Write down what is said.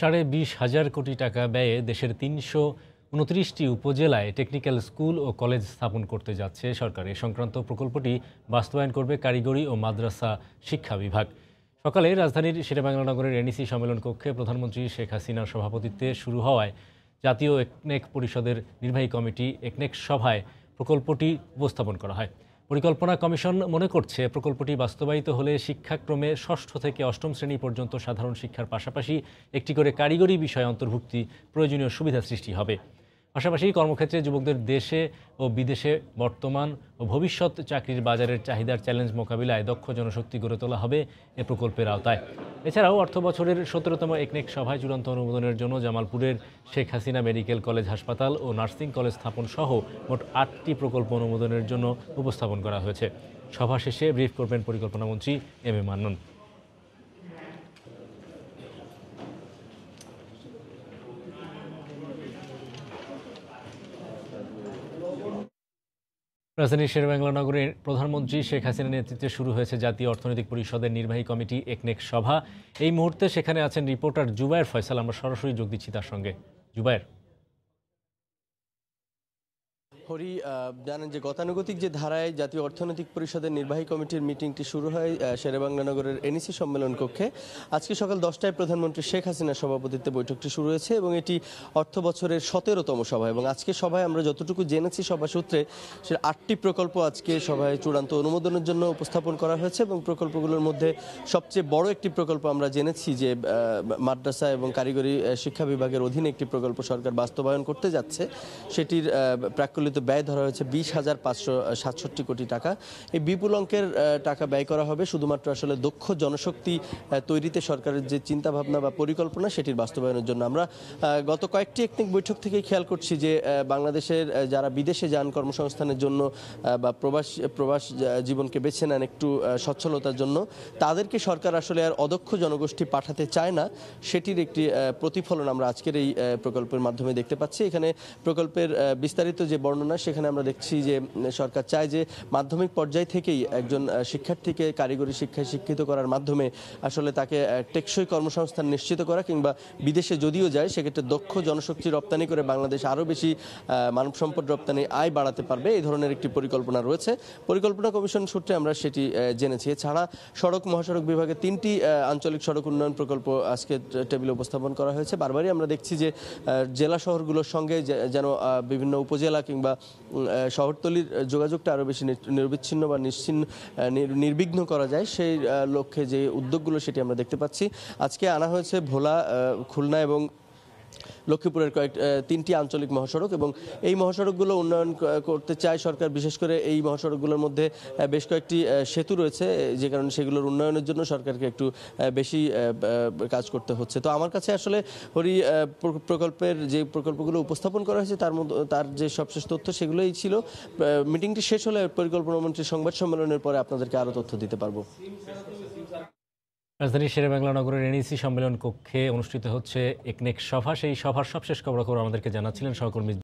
সাড়ে বিশ হাজার কোটি টাকা ব্যয়ে দেশের তিনশো উনত্রিশটি উপজেলায় টেকনিক্যাল স্কুল ও কলেজ স্থাপন করতে যাচ্ছে সরকার এ সংক্রান্ত প্রকল্পটি বাস্তবায়ন করবে কারিগরি ও মাদ্রাসা শিক্ষা বিভাগ সকালে রাজধানীর শেরেবাংলা নগরের এনইসি সম্মেলন কক্ষে প্রধানমন্ত্রী শেখ হাসিনার সভাপতিত্বে শুরু হওয়ায় জাতীয় একনেক পরিষদের নির্বাহী কমিটি একনেক সভায় প্রকল্পটি উপস্থাপন করা হয় পরিকল্পনা কমিশন মনে করছে প্রকল্পটি বাস্তবায়িত হলে শিক্ষাক্রমে ষষ্ঠ থেকে অষ্টম শ্রেণী পর্যন্ত সাধারণ শিক্ষার পাশাপাশি একটি করে কারিগরি বিষয় অন্তর্ভুক্তি প্রয়োজনীয় সুবিধা সৃষ্টি হবে পাশাপাশি কর্মক্ষেত্রে যুবকদের দেশে ও বিদেশে বর্তমান ও ভবিষ্যৎ চাকরির বাজারের চাহিদার চ্যালেঞ্জ মোকাবিলায় দক্ষ জনশক্তি গড়ে তোলা হবে এ প্রকল্পের আওতায় এছাড়াও অর্থ বছরের সতেরোতম একনেক সভায় চূড়ান্ত অনুমোদনের জন্য জামালপুরের শেখ হাসিনা মেডিকেল কলেজ হাসপাতাল ও নার্সিং কলেজ স্থাপন সহ মোট আটটি প্রকল্প অনুমোদনের জন্য উপস্থাপন করা হয়েছে সভা শেষে ব্রিফ করবেন পরিকল্পনামন্ত্রী এম এ মান্নন রাজধানীর শেরবাংলা প্রধানমন্ত্রী শেখ হাসিনার নেতৃত্বে শুরু হয়েছে জাতীয় অর্থনৈতিক পরিষদের নির্বাহী কমিটি একনেক সভা এই মুহূর্তে সেখানে আছেন রিপোর্টার জুবায়ের ফয়সাল আমরা সরাসরি যোগ দিচ্ছি তার সঙ্গে জুবায়ের হরি জানেন যে গতানুগতিক যে ধারায় জাতীয় অর্থনৈতিক পরিষদের নির্বাহী কমিটির মিটিংটি শুরু হয় শেরেবাংলা নগরের এনইসি e সম্মেলন কক্ষে আজকে সকাল দশটায় প্রধানমন্ত্রী শেখ হাসিনার সভাপতিত্বে বৈঠকটি শুরু হয়েছে এবং এটি অর্থ বছরের সতেরোতম সভা এবং আজকে সভায় আমরা যতটুকু জেনেছি সভা সূত্রে সে আটটি প্রকল্প আজকে সভায় চূড়ান্ত অনুমোদনের জন্য উপস্থাপন করা হয়েছে এবং প্রকল্পগুলোর মধ্যে সবচেয়ে বড় একটি প্রকল্প আমরা জেনেছি যে মাদ্রাসা এবং কারিগরি শিক্ষা বিভাগের অধীনে একটি প্রকল্প সরকার বাস্তবায়ন করতে যাচ্ছে সেটির প্রাকলিত কিন্তু ব্যয় ধরা হয়েছে বিশ হাজার পাঁচশো সাতষট্টি কোটি টাকা এই বিপুল অঙ্কের টাকা ব্যয় করা হবে শুধুমাত্র আসলে দক্ষ জনশক্তি তৈরিতে সরকারের যে চিন্তাভাবনা বা পরিকল্পনা সেটির বাস্তবায়নের জন্য আমরা গত কয়েকটি একটি বৈঠক থেকে খেয়াল করছি যে বাংলাদেশের যারা বিদেশে যান কর্মসংস্থানের জন্য বা প্রবাস প্রবাস জীবনকে বেছে নেন একটু সচ্ছলতার জন্য তাদেরকে সরকার আসলে আর অদক্ষ জনগোষ্ঠী পাঠাতে চায় না সেটির একটি প্রতিফলন আমরা আজকের এই প্রকল্পের মাধ্যমে দেখতে পাচ্ছি এখানে প্রকল্পের বিস্তারিত যে বর্ণনা বর্ণনা সেখানে আমরা দেখছি যে সরকার চায় যে মাধ্যমিক পর্যায় থেকেই একজন শিক্ষার্থীকে কারিগরি শিক্ষায় শিক্ষিত করার মাধ্যমে আসলে তাকে টেকসই কর্মসংস্থান নিশ্চিত করা কিংবা বিদেশে যদিও যায় সেক্ষেত্রে দক্ষ জনশক্তি রপ্তানি করে বাংলাদেশ আরও বেশি মানব সম্পদ রপ্তানি আয় বাড়াতে পারবে এই ধরনের একটি পরিকল্পনা রয়েছে পরিকল্পনা কমিশন সূত্রে আমরা সেটি জেনেছি এছাড়া সড়ক মহাসড়ক বিভাগে তিনটি আঞ্চলিক সড়ক উন্নয়ন প্রকল্প আজকে টেবিলে উপস্থাপন করা হয়েছে বারবারই আমরা দেখছি যে জেলা শহরগুলোর সঙ্গে যেন বিভিন্ন উপজেলা কিংবা শহরতলির যোগাযোগটা আরও বেশি নিরবিচ্ছিন্ন বা নিশ্চিন্ন নির্বিঘ্ন করা যায় সেই লক্ষ্যে যে উদ্যোগগুলো সেটি আমরা দেখতে পাচ্ছি আজকে আনা হয়েছে ভোলা খুলনা এবং লক্ষ্মীপুরের কয়েক তিনটি আঞ্চলিক মহাসড়ক এবং এই মহাসড়কগুলো উন্নয়ন করতে চায় সরকার বিশেষ করে এই মহাসড়কগুলোর মধ্যে বেশ কয়েকটি সেতু রয়েছে যে কারণে সেগুলোর উন্নয়নের জন্য সরকারকে একটু বেশি কাজ করতে হচ্ছে তো আমার কাছে আসলে হরি প্রকল্পের যে প্রকল্পগুলো উপস্থাপন করা হয়েছে তার মধ্যে তার যে সবশেষ তথ্য সেগুলোই ছিল মিটিংটি শেষ হলে পরিকল্পনা মন্ত্রী সংবাদ সম্মেলনের পরে আপনাদেরকে আরও তথ্য দিতে পারবো রাজধানীর শেরেবাংলা নগরের এনইসি সম্মেলন কক্ষে অনুষ্ঠিত হচ্ছে একনেক সভা সেই সভার সবশেষ খবর খবর আমাদেরকে জানাচ্ছিলেন সহকর্মী